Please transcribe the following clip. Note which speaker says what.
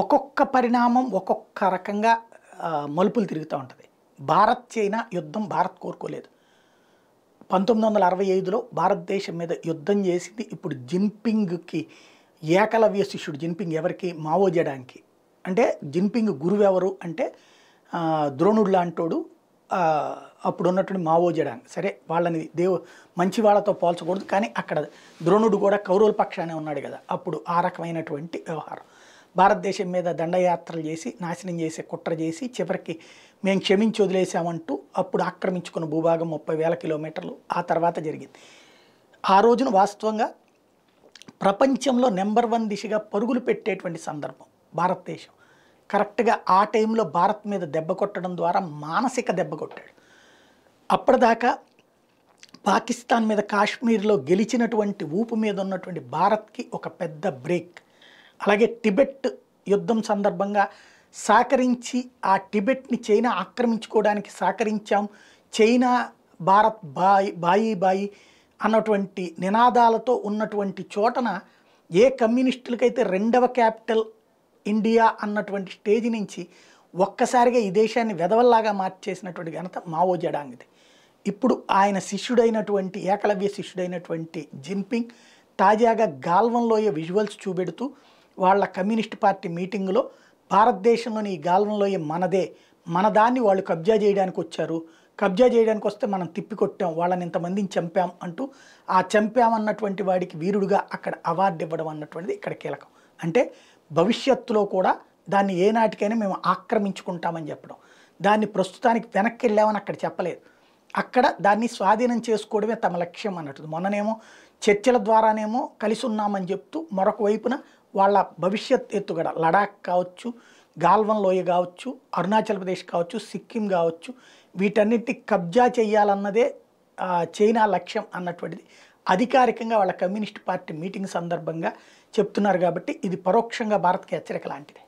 Speaker 1: ఒక్కొక్క పరిణామం ఒక్కొక్క రకంగా మలుపులు తిరుగుతూ ఉంటుంది భారత్ చైనా యుద్ధం భారత్ కోరుకోలేదు పంతొమ్మిది వందల అరవై ఐదులో భారతదేశం మీద యుద్ధం చేసింది ఇప్పుడు జిన్పింగ్కి ఏకలవ్య శిష్యుడు జిన్పింగ్ ఎవరికి మావో జడాంగ్కి అంటే జిన్పింగ్ గురువెవరు అంటే ద్రోణుడు లాంటోడు అప్పుడు ఉన్నటువంటి మావో జడాంగ్ సరే వాళ్ళని దేవు మంచి వాళ్ళతో పోల్చకూడదు కానీ అక్కడ ద్రోణుడు కూడా కౌరవుల పక్షానే ఉన్నాడు కదా అప్పుడు ఆ రకమైనటువంటి వ్యవహారం భారతదేశం మీద దండయాత్రలు చేసి నాశనం చేసే కుట్ర చేసి చివరికి మేము క్షమించి వదిలేసామంటూ అప్పుడు ఆక్రమించుకున్న భూభాగం ముప్పై వేల కిలోమీటర్లు ఆ తర్వాత జరిగింది ఆ రోజున వాస్తవంగా ప్రపంచంలో నెంబర్ వన్ దిశగా పరుగులు పెట్టేటువంటి సందర్భం భారతదేశం కరెక్ట్గా ఆ టైంలో భారత్ మీద దెబ్బ కొట్టడం ద్వారా మానసిక దెబ్బ కొట్టాడు అప్పటిదాకా పాకిస్తాన్ మీద కాశ్మీర్లో గెలిచినటువంటి ఊపు మీద ఉన్నటువంటి భారత్కి ఒక పెద్ద బ్రేక్ అలాగే టిబెట్ యుద్ధం సందర్భంగా సహకరించి ఆ టిబెట్ని చైనా ఆక్రమించుకోవడానికి సహకరించాం చైనా భారత్ బాయి బాయి బాయి అన్నటువంటి నినాదాలతో ఉన్నటువంటి చోటన ఏ కమ్యూనిస్టులకైతే రెండవ క్యాపిటల్ ఇండియా అన్నటువంటి స్టేజ్ నుంచి ఒక్కసారిగా ఈ దేశాన్ని వెదవల్లాగా మార్చేసినటువంటి ఘనత మావో జడాంగ్ది ఇప్పుడు ఆయన శిష్యుడైనటువంటి ఏకలవ్య శిష్యుడైనటువంటి జిన్పింగ్ తాజాగా గాల్వంలోయ విజువల్స్ చూపెడుతూ వాళ్ళ కమ్యూనిస్ట్ పార్టీ మీటింగ్లో భారతదేశంలోని ఈ గాలంలోయే మనదే మన దాన్ని వాళ్ళు కబ్జా చేయడానికి వచ్చారు కబ్జా చేయడానికి వస్తే మనం తిప్పికొట్టాం వాళ్ళని ఇంతమందిని చంపాం అంటూ ఆ చంపామన్నటువంటి వాడికి వీరుడుగా అక్కడ అవార్డు ఇవ్వడం అన్నటువంటిది ఇక్కడ కీలకం అంటే భవిష్యత్తులో కూడా దాన్ని ఏనాటికైనా మేము ఆక్రమించుకుంటామని చెప్పడం దాన్ని ప్రస్తుతానికి వెనక్కి వెళ్ళామని అక్కడ చెప్పలేదు అక్కడ దాన్ని స్వాధీనం చేసుకోవడమే తమ లక్ష్యం అన్నట్టు మొన్ననేమో చర్చల ద్వారానేమో కలిసి ఉన్నామని చెప్తూ మరొక వైపున వాళ్ళ భవిష్యత్ ఎత్తుగడ లడాక్ కావచ్చు గాల్వన్ లోయ కావచ్చు అరుణాచల్ ప్రదేశ్ కావచ్చు సిక్కిం కావచ్చు వీటన్నిటి కబ్జా చేయాలన్నదే చైనా లక్ష్యం అన్నటువంటిది అధికారికంగా వాళ్ళ కమ్యూనిస్ట్ పార్టీ మీటింగ్ సందర్భంగా చెప్తున్నారు కాబట్టి ఇది పరోక్షంగా భారత్కి హెచ్చరిక లాంటిది